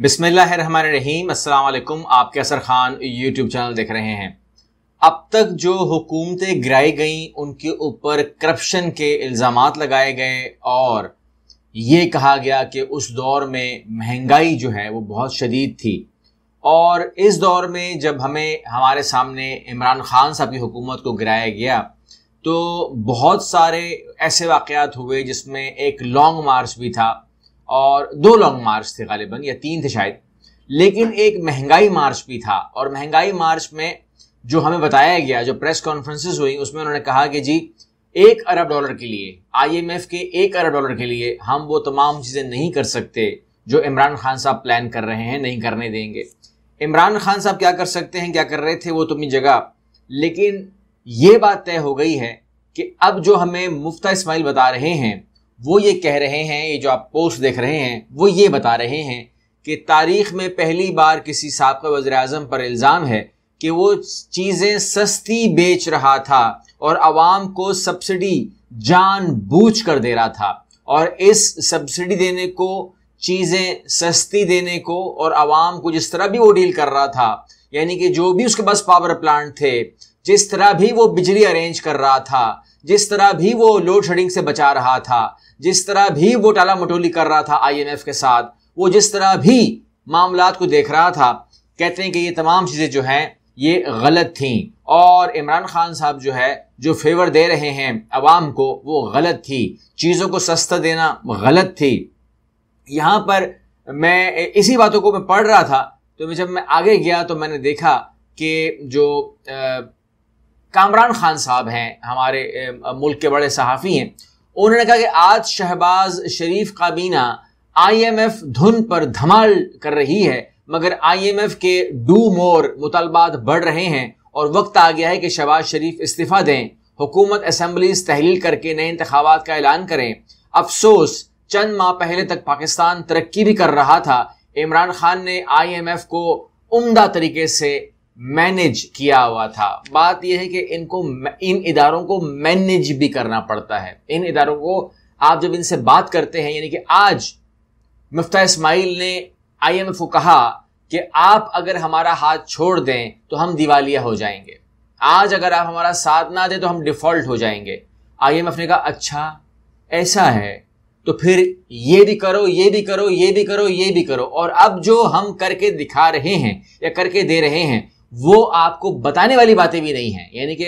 बिसमीम अल्लाम आपके असर खान यूट्यूब चैनल देख रहे हैं अब तक जो हुकूमतें गिराई गईं उनके ऊपर करप्शन के इल्ज़ाम लगाए गए और ये कहा गया कि उस दौर में महंगाई जो है वो बहुत शदीद थी और इस दौर में जब हमें हमारे सामने इमरान खान साहब की हुकूमत को गिराया गया तो बहुत सारे ऐसे वाक़ हुए जिसमें एक लॉन्ग मार्च भी था और दो लॉन्ग मार्च थे गालिबा या तीन थे शायद लेकिन एक महंगाई मार्च भी था और महंगाई मार्च में जो हमें बताया गया जो प्रेस कॉन्फ्रेंसेस हुई उसमें उन्होंने कहा कि जी एक अरब डॉलर के लिए आईएमएफ के एक अरब डॉलर के लिए हम वो तमाम चीज़ें नहीं कर सकते जो इमरान खान साहब प्लान कर रहे हैं नहीं करने देंगे इमरान खान साहब क्या कर सकते हैं क्या कर रहे थे वो तुम्हें तो जगह लेकिन ये बात तय हो गई है कि अब जो हमें मुफ्ता इस्माइल बता रहे हैं वो ये कह रहे हैं ये जो आप पोस्ट देख रहे हैं वो ये बता रहे हैं कि तारीख में पहली बार किसी सबका वजर अजम पर इल्ज़ाम है कि वो चीज़ें सस्ती बेच रहा था और आवाम को सब्सिडी जान बूझ कर दे रहा था और इस सब्सिडी देने को चीज़ें सस्ती देने को और आवाम को जिस तरह भी वो डील कर रहा था यानी कि जो भी उसके पास पावर प्लांट थे जिस तरह भी वो बिजली अरेंज कर रहा था जिस तरह भी वो लोड शेडिंग से बचा रहा था जिस तरह भी वो टाला मटोली कर रहा था आईएमएफ के साथ वो जिस तरह भी मामला को देख रहा था कहते हैं कि ये तमाम चीज़ें जो हैं ये गलत थी और इमरान खान साहब जो है जो फेवर दे रहे हैं अवाम को वो गलत थी चीज़ों को सस्ता देना गलत थी यहाँ पर मैं इसी बातों को मैं पढ़ रहा था तो मैं जब मैं आगे गया तो मैंने देखा कि जो आ, कामरान खान साहब हैं हमारे मुल्क के बड़े सहाफ़ी हैं उन्होंने कहा कि आज शहबाज शरीफ काबीना आईएमएफ धुन पर धमाल कर रही है मगर आईएमएफ के डू मोर मुतालबात बढ़ रहे हैं और वक्त आ गया है कि शहबाज शरीफ इस्तीफ़ा दें हुकूमत असम्बलीज तहलील करके नए इंतबात का ऐलान करें अफसोस चंद माह पहले तक पाकिस्तान तरक्की भी कर रहा था इमरान खान ने आईएमएफ को उम्दा तरीके से मैनेज किया हुआ था बात यह है कि इनको इन इदारों को मैनेज भी करना पड़ता है इन इदारों को आप जब इनसे बात करते हैं यानी कि आज मुफ्ता इस्माइल ने आईएमएफ को कहा कि आप अगर हमारा हाथ छोड़ दें तो हम दिवालिया हो जाएंगे आज अगर आप हमारा साथ ना दें तो हम डिफॉल्ट हो जाएंगे आईएमएफ ने कहा अच्छा ऐसा है तो फिर ये भी करो ये भी करो ये भी करो ये भी करो और अब जो हम करके दिखा रहे हैं या करके दे रहे हैं वो आपको बताने वाली बातें भी नहीं हैं यानी कि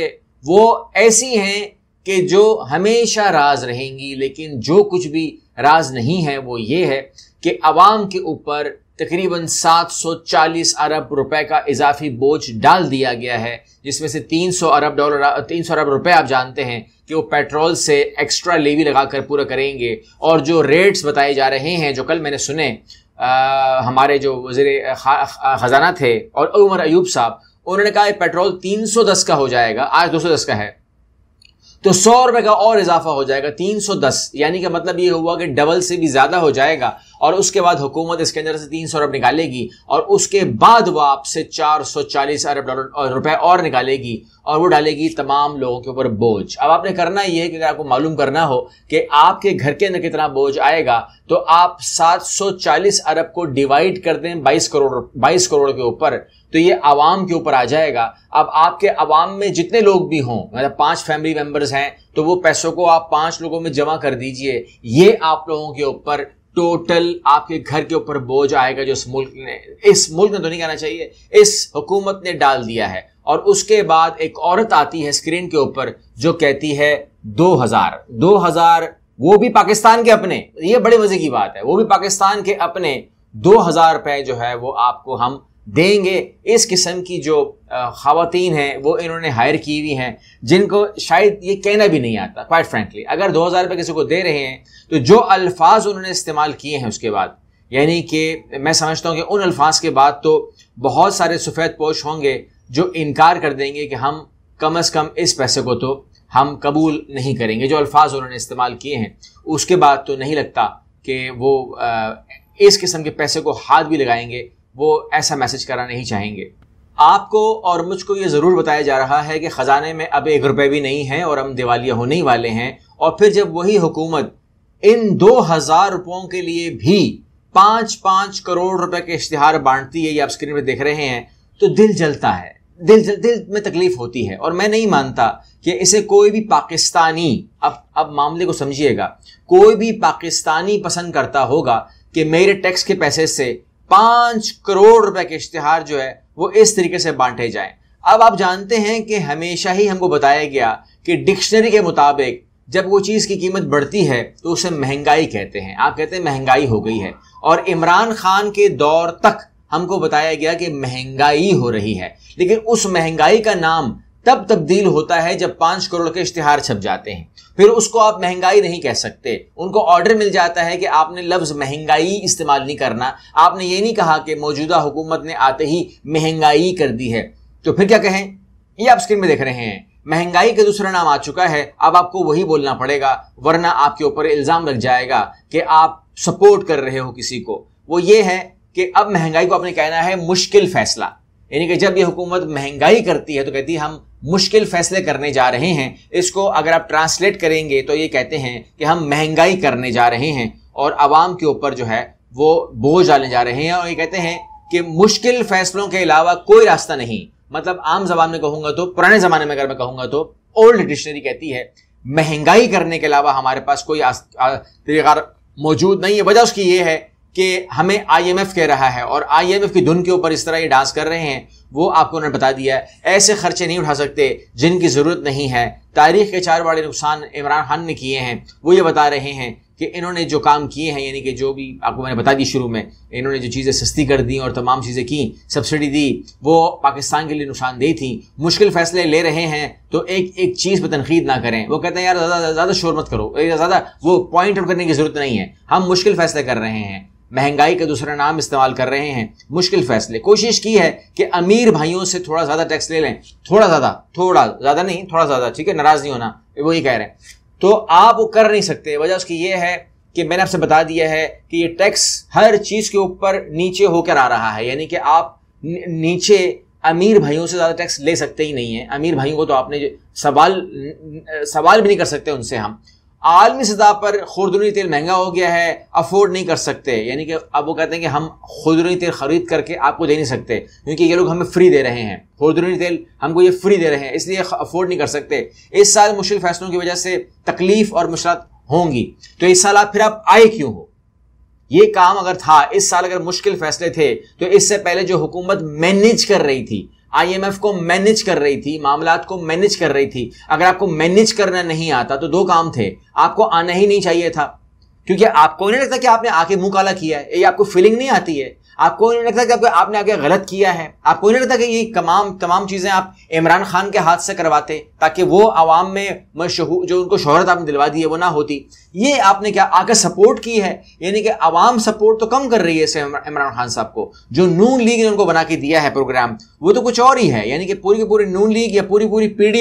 वो ऐसी हैं कि जो हमेशा राज रहेंगी लेकिन जो कुछ भी राज नहीं है वो ये है कि आवाम के ऊपर तकरीबन 740 अरब रुपए का इजाफी बोझ डाल दिया गया है जिसमें से 300 अरब डॉलर 300 अरब रुपए आप जानते हैं कि वो पेट्रोल से एक्स्ट्रा लेवी लगाकर पूरा करेंगे और जो रेट्स बताए जा रहे हैं जो कल मैंने सुने आ, हमारे जो वजीर ख़जाना थे और उमर अयूब साहब उन्होंने कहा पेट्रोल 310 का हो जाएगा आज 210 का है तो सौ रुपये का और इजाफा हो जाएगा 310 यानी कि मतलब ये हुआ कि डबल से भी ज़्यादा हो जाएगा और उसके बाद हुकूमत इसके अंदर से तीन सौ अरब निकालेगी और उसके बाद वह आपसे चार सौ चालीस अरब डॉलर रुपए और निकालेगी और वो डालेगी तमाम लोगों के ऊपर बोझ अब आपने करना ये है कि अगर आपको मालूम करना हो कि आपके घर के अंदर कितना बोझ आएगा तो आप 740 अरब को डिवाइड कर दें 22 करोड़ 22 करोड़ के ऊपर तो ये आवाम के ऊपर आ जाएगा अब आपके आवाम में जितने लोग भी हों मतलब पांच फैमिली मेम्बर्स हैं तो वो पैसों को आप पांच लोगों में जमा कर दीजिए ये आप लोगों के ऊपर टोटल आपके घर के ऊपर बोझ आएगा जो इस मुल्क ने इस मुल्क ने तो नहीं कहना चाहिए इस हुकूमत ने डाल दिया है और उसके बाद एक औरत आती है स्क्रीन के ऊपर जो कहती है 2000 2000 वो भी पाकिस्तान के अपने ये बड़े मजे की बात है वो भी पाकिस्तान के अपने 2000 रुपए जो है वो आपको हम देंगे इस किस्म की जो खातन हैं वो इन्होंने हायर की हुई हैं जिनको शायद ये कहना भी नहीं आता क्वाइट फ्रेंकली अगर दो हज़ार रुपये किसी को दे रहे हैं तो जो अल्फाज उन्होंने इस्तेमाल किए हैं उसके बाद यानी कि मैं समझता हूँ कि उन अल्फाज के बाद तो बहुत सारे सफ़ेद पोश होंगे जो इनकार कर देंगे कि हम कम अज़ कम इस पैसे को तो हम कबूल नहीं करेंगे जो अल्फाज उन्होंने इस्तेमाल किए हैं उसके बाद तो नहीं लगता कि वो इस किस्म के पैसे को हाथ भी लगाएंगे वो ऐसा मैसेज करना नहीं चाहेंगे आपको और मुझको ये ज़रूर बताया जा रहा है कि ख़जाने में अब एक रुपए भी नहीं है और हम दिवालिया होने ही वाले हैं और फिर जब वही हुकूमत इन दो हज़ार रुपयों के लिए भी पांच पांच करोड़ रुपए के इश्तिहार बांटती है ये आप स्क्रीन पर देख रहे हैं तो दिल जलता है दिल जल, दिल में तकलीफ होती है और मैं नहीं मानता कि इसे कोई भी पाकिस्तानी अब अब मामले को समझिएगा कोई भी पाकिस्तानी पसंद करता होगा कि मेरे टैक्स के पैसे से पांच करोड़ रुपए के इश्तेहार जो है वो इस तरीके से बांटे जाए अब आप जानते हैं कि हमेशा ही हमको बताया गया कि डिक्शनरी के मुताबिक जब वो चीज़ की कीमत बढ़ती है तो उसे महंगाई कहते हैं आप कहते हैं महंगाई हो गई है और इमरान खान के दौर तक हमको बताया गया कि महंगाई हो रही है लेकिन उस महंगाई का नाम तब तब्दील होता है जब पांच करोड़ के इश्तिहार छप जाते हैं फिर उसको आप महंगाई नहीं कह सकते उनको ऑर्डर मिल जाता है कि आपने लफ्ज महंगाई इस्तेमाल नहीं करना आपने ये नहीं कहा कि मौजूदा हुकूमत ने आते ही महंगाई कर दी है तो फिर क्या कहें ये आप स्क्रीन में देख रहे हैं महंगाई का दूसरा नाम आ चुका है अब आपको वही बोलना पड़ेगा वरना आपके ऊपर इल्ज़ाम लग जाएगा कि आप सपोर्ट कर रहे हो किसी को वो ये है कि अब महंगाई को आपने कहना है मुश्किल फैसला यानी कि जब ये हुकूमत महंगाई करती है तो कहती है हम मुश्किल फैसले करने जा रहे हैं इसको अगर आप ट्रांसलेट करेंगे तो ये कहते हैं कि हम महंगाई करने जा रहे हैं और आवाम के ऊपर जो है वो बोझ डालने जा रहे हैं और ये कहते हैं कि मुश्किल फैसलों के अलावा कोई रास्ता नहीं मतलब आम जबान में कहूंगा तो पुराने जमाने में अगर मैं कहूंगा तो ओल्ड डिक्शनरी कहती है महंगाई करने के अलावा हमारे पास कोई तरीका मौजूद नहीं है वजह उसकी ये है कि हमें आईएमएफ कह रहा है और आईएमएफ की धुन के ऊपर इस तरह ये डांस कर रहे हैं वो आपको उन्होंने बता दिया है ऐसे खर्चे नहीं उठा सकते जिनकी ज़रूरत नहीं है तारीख के चार बड़े नुकसान इमरान खान ने किए हैं वो ये बता रहे हैं कि इन्होंने जो काम किए हैं यानी कि जो भी आपको मैंने बता दी शुरू में इन्होंने जो चीज़ें सस्ती कर दी और तमाम चीज़ें की सब्सिडी दी वो पाकिस्तान के लिए नुकसानदेह थी मुश्किल फैसले ले रहे हैं तो एक एक चीज़ पर तनखीद ना करें वो कहते हैं यार ज़्यादा ज़्यादा शोर मत करो ज़्यादा वो पॉइंट आउट करने की ज़रूरत नहीं है हम मुश्किल फैसले कर रहे हैं महंगाई का दूसरा नाम इस्तेमाल कर रहे हैं मुश्किल फैसले कोशिश की है कि अमीर भाइयों से थोड़ा ज़्यादा टैक्स ले लें थोड़ा ज़्यादा थोड़ा ज़्यादा नहीं थोड़ा ज़्यादा ठीक है नाराज़ नहीं होना वही कह रहे हैं तो आप वो कर नहीं सकते वजह उसकी ये है कि मैंने आपसे बता दिया है कि ये टैक्स हर चीज़ के ऊपर नीचे होकर आ रहा है यानी कि आप नीचे अमीर भाइयों से ज़्यादा टैक्स ले सकते ही नहीं है अमीर भाइयों को तो आपने सवाल सवाल भी नहीं कर सकते उनसे हम आलमी सतह पर खुरदनी तेल महंगा हो गया है अफोर्ड नहीं कर सकते यानी कि अब वो कहते हैं कि हम खुरदनी तेल ख़रीद करके आपको दे नहीं सकते क्योंकि ये लोग हमें फ्री दे रहे हैं खुरदनी तेल हमको ये फ्री दे रहे हैं इसलिए अफोर्ड नहीं कर सकते इस साल मुश्किल फैसलों की वजह से तकलीफ और मुश्किल होंगी तो इस साल आप फिर आप आए क्यों हो ये काम अगर था इस साल अगर मुश्किल फैसले थे तो इससे पहले जो हुकूमत मैनेज कर रही थी आईएमएफ को मैनेज कर रही थी मामला को मैनेज कर रही थी अगर आपको मैनेज करना नहीं आता तो दो काम थे आपको आना ही नहीं चाहिए था क्योंकि आपको नहीं लगता कि आपने आके मुंह काला किया है ये आपको फीलिंग नहीं आती है आपको नहीं लगता कि आपको आपने आगे गलत किया है आपको नहीं लगता कि ये तमाम तमाम चीज़ें आप इमरान खान के हाथ से करवाते ताकि वो आवाम में मशहूर जो उनको शहरत आपने दिलवा दी है वो ना होती ये आपने क्या आकर सपोर्ट की है यानी कि आवाम सपोर्ट तो कम कर रही है इसे इमरान खान साहब को जो नून लीग ने उनको बना के दिया है प्रोग्राम वो तो कुछ और ही है यानी कि पूरी की पूरी नून लीग या पूरी पूरी पी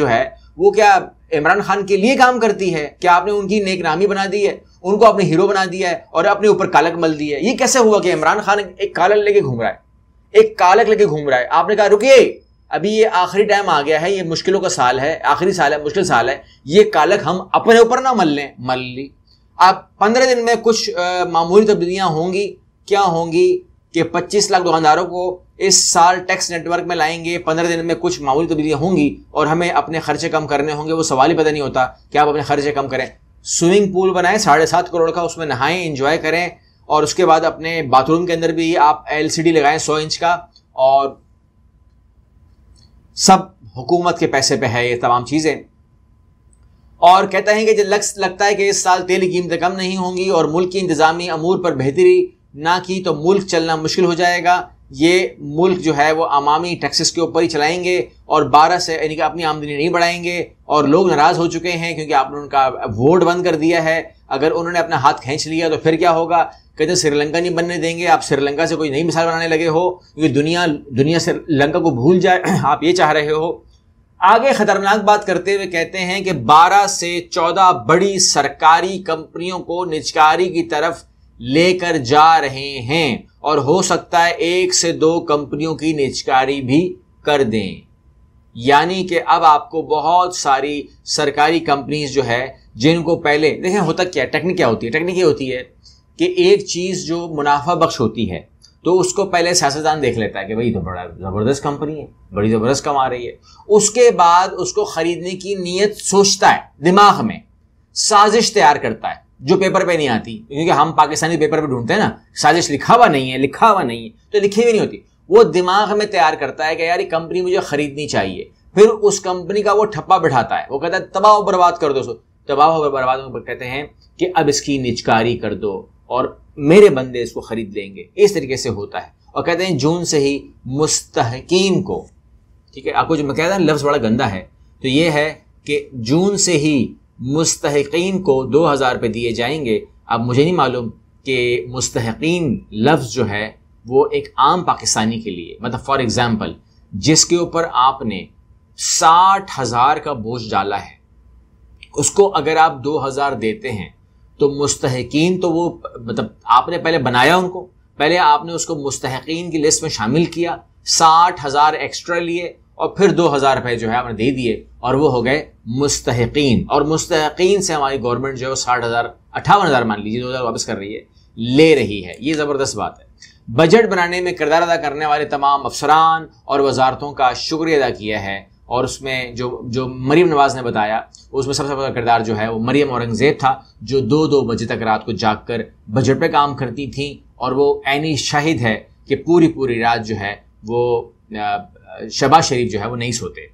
जो है वो क्या इमरान खान के लिए काम करती है क्या आपने उनकी नेकनामी बना दी है उनको अपने हीरो बना दिया है और अपने ऊपर कालक मल दिया है ये कैसे हुआ कि इमरान खान एक कालक लेके घूम रहा है एक कालक लेके घूम रहा है आपने कहा रुकिए अभी ये आखिरी टाइम आ गया है ये मुश्किलों का साल है आखिरी साल है मुश्किल साल है ये कालक हम अपने ऊपर ना मल लें मल ली आप पंद्रह दिन में कुछ मामूली तब्दीलियां होंगी क्या होंगी कि पच्चीस लाख दुकानदारों को इस साल टैक्स नेटवर्क में लाएंगे पंद्रह दिन में कुछ मामूली तब्दीलियां होंगी और हमें अपने खर्चे कम करने होंगे वो सवाल ही पता नहीं होता कि आप अपने खर्चे कम करें स्विमिंग पूल बनाएं साढ़े सात करोड़ का उसमें नहाएं इंजॉय करें और उसके बाद अपने बाथरूम के अंदर भी आप डी लगाएं सौ इंच का और सब हुकूमत के पैसे पे है ये तमाम चीज़ें और कहते हैं कि जब लग, लगता है कि इस साल तेल की कीमतें कम नहीं होंगी और मुल्क की इंतज़ामी अमूर पर बेहतरी ना की तो मुल्क चलना मुश्किल हो जाएगा ये मुल्क जो है वो अमामी टैक्सेस के ऊपर ही चलाएंगे और बारह से यानी कि अपनी आमदनी नहीं बढ़ाएंगे और लोग नाराज़ हो चुके हैं क्योंकि आपने उनका वोट बंद कर दिया है अगर उन्होंने अपना हाथ खींच लिया तो फिर क्या होगा कहते श्रीलंका नहीं बनने देंगे आप श्रीलंका से कोई नई मिसाल बनाने लगे हो क्योंकि दुनिया दुनिया श्रीलंका को भूल जाए आप ये चाह रहे हो आगे खतरनाक बात करते हुए कहते हैं कि बारह से चौदह बड़ी सरकारी कंपनियों को निचकारी की तरफ लेकर जा रहे हैं और हो सकता है एक से दो कंपनियों की निचकारी भी कर दें यानी कि अब आपको बहुत सारी सरकारी कंपनीज जो है जिनको पहले देखें होता क्या टेक्निक क्या होती है टेक्निक ये होती है कि एक चीज़ जो मुनाफा बख्श होती है तो उसको पहले सियासतदान देख लेता है कि भाई तो बड़ा ज़बरदस्त कंपनी है बड़ी ज़बरदस्त कमा रही है उसके बाद उसको ख़रीदने की नीयत सोचता है दिमाग में साजिश तैयार करता है जो पेपर पे नहीं आती क्योंकि हम पाकिस्तानी पेपर पे ढूंढते हैं ना साजिश लिखा हुआ नहीं है लिखा हुआ नहीं है तो लिखी हुई नहीं होती वो दिमाग में तैयार करता है कि यार ये कंपनी मुझे खरीदनी चाहिए फिर उस कंपनी का वो ठप्पा बिठाता है वो कहता है तबाह बर्बाद कर दो सो तबाह बर्बाद कहते हैं कि अब इसकी निचकारी कर दो और मेरे बंदे इसको खरीद लेंगे इस तरीके से होता है और कहते हैं जून से ही मुस्तकीम को ठीक है आपको जो मैं कहता लफ्ज़ बड़ा गंदा है तो ये है कि जून से ही मुस्तकिन को दो हज़ार रुपये दिए जाएंगे अब मुझे नहीं मालूम कि मुस्तकिन लफ्ज़ जो है वो एक आम पाकिस्तानी के लिए मतलब फॉर एग्ज़ाम्पल जिसके ऊपर आपने साठ हज़ार का बोझ डाला है उसको अगर आप दो हज़ार देते हैं तो मुस्तकिन तो वो मतलब आपने पहले बनाया उनको पहले आपने उसको मुस्तकिन की लिस्ट में शामिल किया साठ हज़ार एक्स्ट्रा लिए और फिर दो हज़ार रुपए जो है आपने दे दिए और वो हो गए मुस्तकिन और मुस्तकिन से हमारी गवर्नमेंट जो है साठ हज़ार अट्ठावन हज़ार मान लीजिए दो हज़ार वापस कर रही है ले रही है ये ज़बरदस्त बात है बजट बनाने में किरदार अदा करने वाले तमाम अफसरान और वजारतों का शुक्रिया अदा किया है और उसमें जो जो मरीम नवाज ने बताया उसमें सबसे बड़ा किरदार जो है वो मरीम औरंगज़ेब था जो दो दो बजे तक रात को जाग कर बजट पर काम करती थी और वो ऐनी शाहिद है कि पूरी पूरी रात जो है वो शबाज शरीफ जो है वो नहीं सोते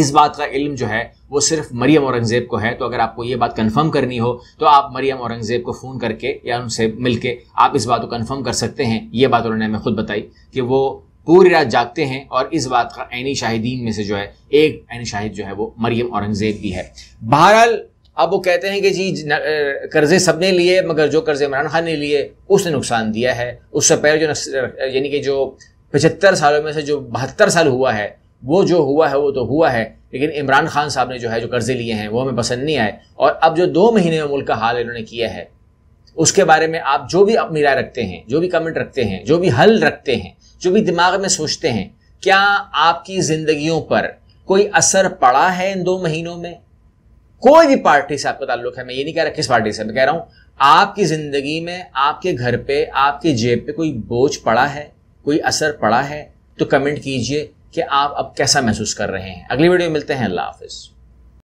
इस बात का इल्म जो है वो सिर्फ मरियम औरंगज़ेब को है तो अगर आपको ये बात कंफर्म करनी हो तो आप मरियम औरंगज़ेब को फ़ोन करके या उनसे मिल के आप इस बात को कंफर्म कर सकते हैं ये बात उन्होंने हमें खुद बताई कि वो पूरी रात जागते हैं और इस बात का आनी शाहिदीन में से जो है एक ऐनी शाहिद जो है वो मरियम औरंगज़ेब भी है बहरहाल अब वो कहते हैं कि जी कर्जे सबने लिए मगर जो कर्जे इमरान खान ने लिए उसने नुकसान दिया है उससे पहले जो यानी कि जो पचहत्तर सालों में से जो बहत्तर साल हुआ है वो जो हुआ है वो तो हुआ है लेकिन इमरान खान साहब ने जो है जो कर्जे लिए हैं वो हमें पसंद नहीं आए और अब जो दो महीने में मुल्क का हाल इन्होंने किया है उसके बारे में आप जो भी अपनी राय रखते हैं जो भी कमेंट रखते हैं जो भी हल रखते हैं जो भी दिमाग में सोचते हैं क्या आपकी जिंदगियों पर कोई असर पड़ा है इन दो महीनों में कोई भी पार्टी से आपका ताल्लुक है मैं ये नहीं कह रहा किस पार्टी से मैं कह रहा हूं आपकी जिंदगी में आपके घर पे आपके जेब पे कोई बोझ पड़ा है कोई असर पड़ा है तो कमेंट कीजिए कि आप अब कैसा महसूस कर रहे हैं अगली वीडियो मिलते हैं अल्लाह हाफिज़